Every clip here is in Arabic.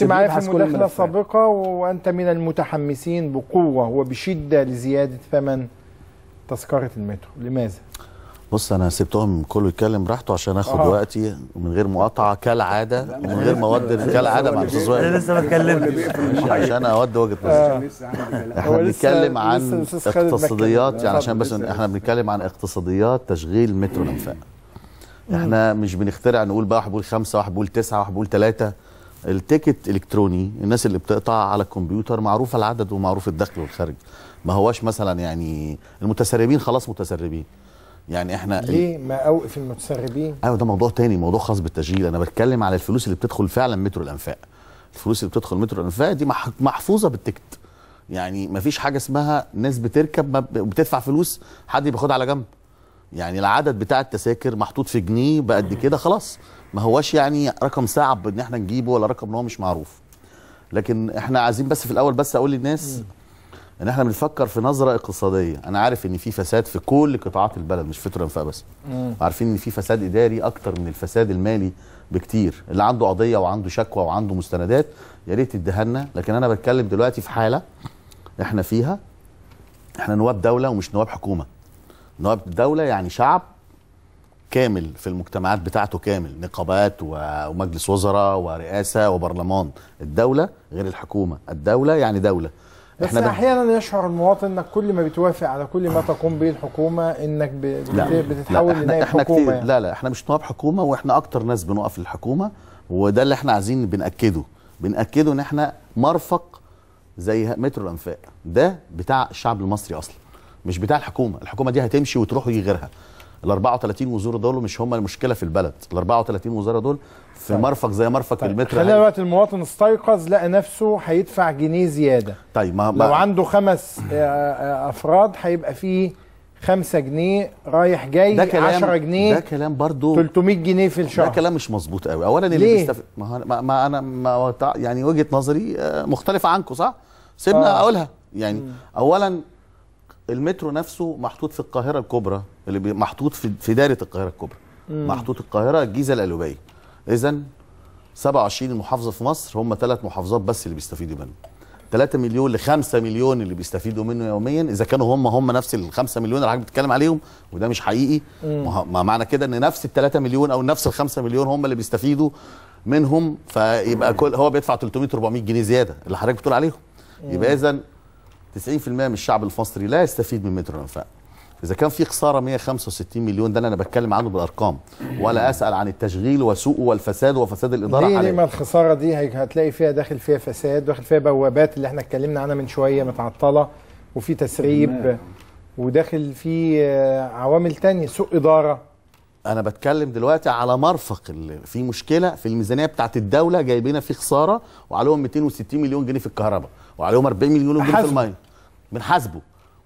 كنت معايا في المداخله السابقه وانت من المتحمسين بقوه وبشده لزياده ثمن تذكره المترو لماذا بص انا سبتهم كله يتكلم براحته عشان اخد أوه. وقتي من غير مقاطعه كالعاده ومن غير ما اود كالعاده مع الاستاذ وائل انا لسه ما اتكلمتش عشان اود وجهه آه. نظري احنا بنتكلم عن اقتصاديات يعني عشان بس احنا بنتكلم عن اقتصاديات تشغيل مترو الانفاق احنا مش بنخترع نقول بقى واحد بيقول خمسه واحد بيقول تسعه واحد بيقول ثلاثه التيكت الكتروني الناس اللي بتقطع على الكمبيوتر معروفه العدد ومعروف الدخل والخارج ما هواش مثلا يعني المتسربين خلاص متسربين يعني احنا ليه ما اوقف المتسربين ايوه ده موضوع تاني موضوع خاص بالتشغيل انا بتكلم على الفلوس اللي بتدخل فعلا مترو الانفاق الفلوس اللي بتدخل مترو الانفاق دي محفوظه بالتيكت يعني ما فيش حاجه اسمها ناس بتركب وبتدفع فلوس حد بياخدها على جنب يعني العدد بتاع التذاكر محطوط في جنيه بقد كده خلاص ما هواش يعني رقم صعب ان احنا نجيبه ولا رقم ان هو مش معروف لكن احنا عايزين بس في الاول بس اقول للناس ان احنا بنفكر في نظره اقتصاديه انا عارف ان في فساد في كل قطاعات البلد مش فتره انفاق بس عارفين ان في فساد اداري اكتر من الفساد المالي بكتير اللي عنده قضيه وعنده شكوى وعنده مستندات يا ريت تديها لكن انا بتكلم دلوقتي في حاله احنا فيها احنا نواب دوله ومش نواب حكومه هو دوله يعني شعب كامل في المجتمعات بتاعته كامل نقابات ومجلس وزراء ورئاسه وبرلمان الدوله غير الحكومه الدوله يعني دوله بس احنا احيانا يشعر المواطن انك كل ما بتوافق على كل ما آه. تقوم به الحكومه انك بتتحول لنائب حكومه كتير يعني. لا لا احنا مش نواب حكومه واحنا اكتر ناس بنقف للحكومه وده اللي احنا عايزين بناكده بناكده ان احنا مرفق زي مترو الانفاق ده بتاع الشعب المصري اصلا مش بتاع الحكومه الحكومه دي هتمشي وتروح ويجي غيرها ال 34 وزير دول مش هم المشكله في البلد ال 34 وزاره دول في طيب. مرفق زي مرفق طيب. المتر خلينا يعني. دلوقتي المواطن استيقظ لقى نفسه هيدفع جنيه زياده طيب ما لو عنده خمس آه، آه، افراد هيبقى فيه 5 جنيه رايح جاي ده كلام 10 جنيه ده كلام برضو 300 جنيه في الشهر ده كلام مش مظبوط قوي اولا اللي بيستفيد ما, ما انا ما يعني وجهه نظري آه، مختلفه عنكم صح سيبنا آه. اقولها يعني مم. اولا المترو نفسه محطوط في القاهره الكبرى اللي محطوط في دايره القاهره الكبرى مم. محطوط القاهره الجيزه الألوبية اذا 27 محافظه في مصر هم ثلاث محافظات بس اللي بيستفيدوا منه 3 مليون ل 5 مليون اللي بيستفيدوا منه يوميا اذا كانوا هم هم نفس ال 5 مليون اللي حضرتك بتتكلم عليهم وده مش حقيقي ما معنى كده ان نفس ال 3 مليون او نفس ال 5 مليون هم اللي بيستفيدوا منهم فيبقى كل هو بيدفع 300 400 جنيه زياده اللي حضرتك بتقول عليهم يبقى اذا 90% من الشعب المصري لا يستفيد من متر الانفاق اذا كان في خساره 165 مليون ده اللي انا بتكلم عنه بالارقام ولا اسال عن التشغيل وسوءه والفساد وفساد الاداره ليه ليه ما الخساره دي هتلاقي فيها داخل فيها فساد داخل فيها بوابات اللي احنا اتكلمنا عنها من شويه متعطله وفي تسريب وداخل فيه آه، عوامل تانية سوء اداره انا بتكلم دلوقتي على مرفق اللي في مشكله في الميزانيه بتاعه الدوله جايبينها في خساره وعليهم 260 مليون جنيه في الكهرباء وعليهم 40 مليون جنيه في الميه بنحاسبه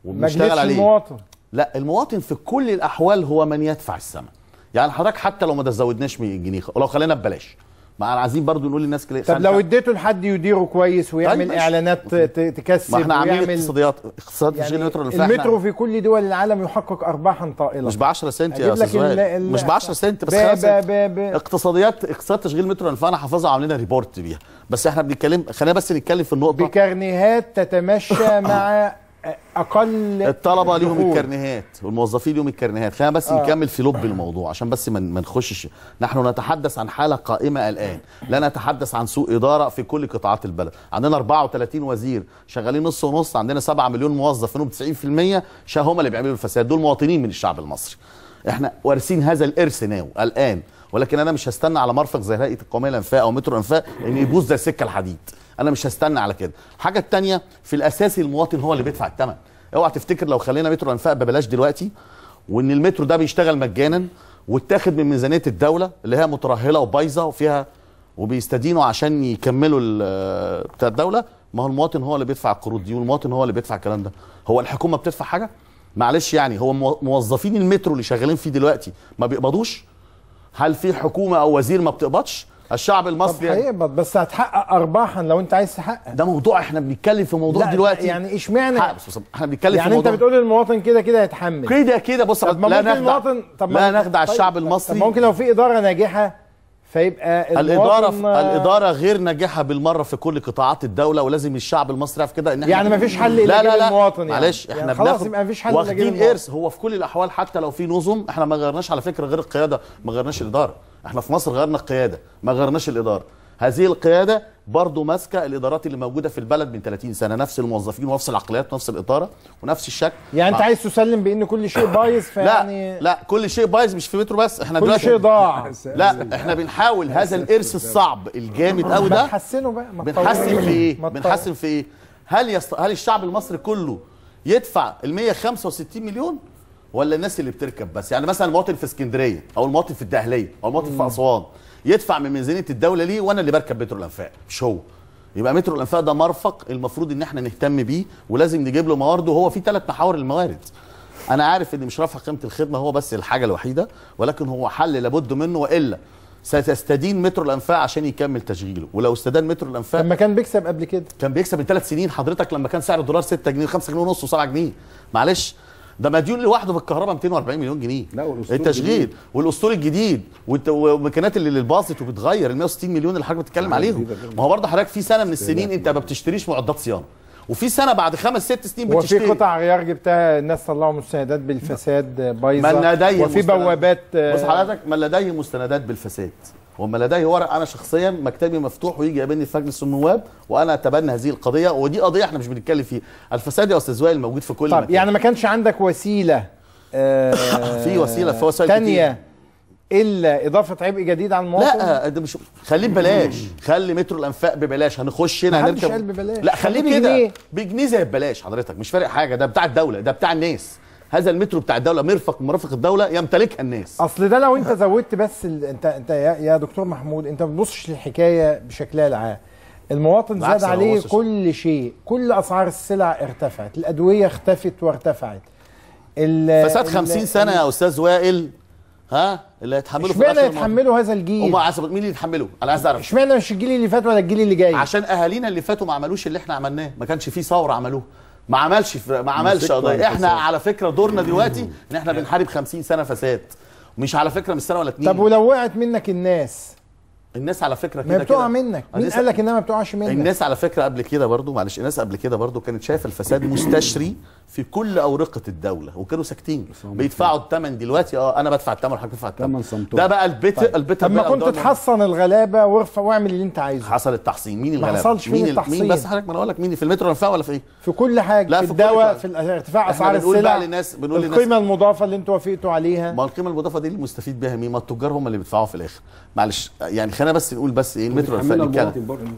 وبنشتغل عليه المواطن لا المواطن في كل الاحوال هو من يدفع الثمن يعني حضرتك حتى لو ما تزودناش 100 جنيه ولو خلينا ببلاش ما عايزين برضو نقول للناس كده طب لو اديته لحد يديره كويس ويعمل طيب اعلانات تكسب ما احنا عاملين اقتصاديات اقتصاد يعني المترو المترو في كل دول العالم يحقق ارباحا طائله مش ب 10 سنت يا استاذ مش ب 10 سنت بس بي بي بي اقتصاديات اقتصاد تشغيل المترو الانفاق انا حافظها عاملين ريبورت بيها بس احنا بنتكلم خلينا بس نتكلم في النقطه بكرنيهات تتمشى مع اقل الطلبه ليهم الكرنيهات والموظفين ليهم الكرنيهات خلينا بس آه. نكمل في لب الموضوع عشان بس ما نخشش نحن نتحدث عن حاله قائمه الان لا نتحدث عن سوء اداره في كل قطاعات البلد عندنا 34 وزير شغالين نص ونص عندنا 7 مليون موظف منهم 90% هم اللي بيعملوا الفساد دول مواطنين من الشعب المصري احنا وارثين هذا الارث ناو الان ولكن انا مش هستنى على مرفق زي هيئه القوميه الانفاق او مترو انفاق ان يبوظ زي سكه الحديد انا مش هستنى على كده الحاجه التانية في الاساسي المواطن هو اللي بيدفع الثمن اوعى تفتكر لو خلينا مترو انفاق ببلاش دلوقتي وان المترو ده بيشتغل مجانا واتاخد من ميزانيه الدوله اللي هي مترهله وبايظه وفيها وبيستدينوا عشان يكملوا بتاع الدوله ما هو المواطن هو اللي بيدفع القروض دي والمواطن هو اللي بيدفع الكلام ده هو الحكومه بتدفع حاجه معلش يعني هو موظفين المترو اللي شغالين فيه دلوقتي ما بيقبضوش هل في حكومه او وزير ما بتقبضش الشعب المصري طب هيقبض بس هتحقق ارباحا لو انت عايز تحقق ده موضوع احنا بنتكلم في موضوع دلوقتي يعني اشمعنى احنا بنتكلم يعني في موضوع يعني انت بتقول المواطن كده كده هيتحمل كده كده بص طب لا نخدع المواطن طب لا نخدع طيب الشعب المصري طب ممكن لو في اداره ناجحه فيبقى الاداره الاداره غير ناجحه بالمره في كل قطاعات الدوله ولازم الشعب المصري يعرف كده ان احنا يعني مفيش حل لا لا لا المواطن يعني معلش احنا يعني خلاص يبقى مفيش حل واخدين ارث هو في كل الاحوال حتى لو في نظم احنا ما غيرناش على فكره غير القياده ما غيرناش الاداره احنا في مصر غيرنا القياده ما غيرناش الاداره هذه القياده برضه ماسكه الادارات اللي موجوده في البلد من 30 سنه نفس الموظفين ونفس العقليات ونفس الاداره ونفس الشكل يعني مع... انت عايز تسلم بان كل شيء بايظ فيعني لا لا كل شيء بايظ مش في مترو بس احنا كل شيء ضاع لا احنا بنحاول هذا الارث الصعب الجامد قوي ده بنحسنه بقى بنحسن في ايه بنحسن في ايه هل يست... هل الشعب المصري كله يدفع ال 165 مليون ولا الناس اللي بتركب بس يعني مثلا المواطن في اسكندريه او المواطن في الدهليه او المواطن مم. في اسوان يدفع من ميزانيه الدوله ليه وانا اللي بركب مترو الانفاق مش هو يبقى مترو الانفاق ده مرفق المفروض ان احنا نهتم بيه ولازم نجيب له موارده وهو في ثلاث محاور الموارد انا عارف ان مش رفع قيمه الخدمه هو بس الحاجه الوحيده ولكن هو حل لابد منه والا ستستدين مترو الانفاق عشان يكمل تشغيله ولو استدان مترو الانفاق لما كان بيكسب قبل كده كان بيكسب من ثلاث سنين حضرتك لما كان سعر الدولار 6 جنيه 5 جنيه ونص و7 جنيه معلش ده مديون لوحده في الكهرباء 240 مليون جنيه لا والاسطول التشغيل والاسطول الجديد والمكنات اللي باظت وبتغير ال 160 مليون اللي حضرتك بتتكلم عليهم ما هو برضه حضرتك في سنه من السنين انت ما بتشتريش معدات صيانه وفي سنه بعد خمس ست سنين بتشتري وفي قطع غيار جبتها الناس طلعوا مستندات بالفساد بايظه وفي بوابات بص آه، حضرتك من لديه مستندات بالفساد وما لديه ورق انا شخصيا مكتبي مفتوح ويجي يقابلني في مجلس النواب وانا اتبنى هذه القضيه ودي قضيه احنا مش بنتكلم فيها الفساد يا استاذ وائل موجود في كل طب مكان يعني ما كانش عندك وسيله آه، في وسيله في وسائل تانية الا اضافه عبء جديد على المواطن لا ده مش خليه ببلاش خلي مترو الانفاق ببلاش هنخش هنا هنركب قال ببلاش لا خليه كده بجنيه زي ببلاش حضرتك مش فارق حاجه ده بتاع الدوله ده بتاع الناس هذا المترو بتاع الدوله مرفق مرافق الدوله يمتلكها الناس اصل ده لو انت زودت بس ال... انت انت يا, يا دكتور محمود انت ما بتبصش للحكايه بشكلها العام المواطن زاد عليه كل شيء كل اسعار السلع ارتفعت الادويه اختفت وارتفعت فساد 50 سنه يا استاذ وائل ها اللي هيتحملوا في اشمعنى يتحملوا هذا الجيل؟ هم حسب مين اللي يتحملوا؟ انا عايز اعرف اشمعنى مش الجيل اللي فات ولا الجيل اللي جاي؟ عشان اهالينا اللي فاتوا ما عملوش اللي احنا عملناه، ما كانش فيه ثوره عملوها، ما عملش ما عملش قضيه احنا على فكره دورنا دلوقتي ان احنا يعني. بنحارب 50 سنه فساد مش على فكره مش سنه ولا اتنين طب ولو وقعت منك الناس الناس على فكره كده ما بتقع منك آه، مين قال لك انها ما بتقعش منك الناس على فكره قبل كده برضو معلش الناس قبل كده برضو كانت شايفه الفساد مستشري في كل اورقه الدوله وكانوا ساكتين بيدفعوا الثمن دلوقتي اه انا بدفع الثمن حضرتك بتدفع الثمن ده بقى البيت طيب. البيت لما كنت تحصن الغلابه وارفع واعمل اللي انت عايزه حصل التحصين مين الغلابه ما حصلش مين التحصين مين بس حضرتك ما انا اقول لك مين في المترو ينفع ولا في ايه في كل حاجه لا في, في الدواء في ارتفاع اسعار السلع بقى للناس بنقول للناس القيمه المضافه اللي انتوا وافقتوا عليها ما القيمه المضافه دي المستفيد بيها مين ما التجار هم اللي بيدفعوا في الاخر معلش يعني خلينا بس نقول بس ايه المترو الفني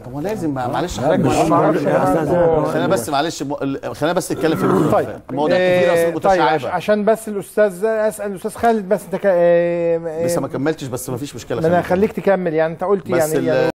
طب هو لازم معلش خلينا بس معلش خلينا بس نتكلم في المترو طيب مواضيع كتيره متشعبه آه، طيب، عشان بس الاستاذ اسال الاستاذ خالد بس انت آه، لسه آه، ما كملتش بس ما فيش مشكله انا هخليك تكمل يعني انت قلت يعني, يعني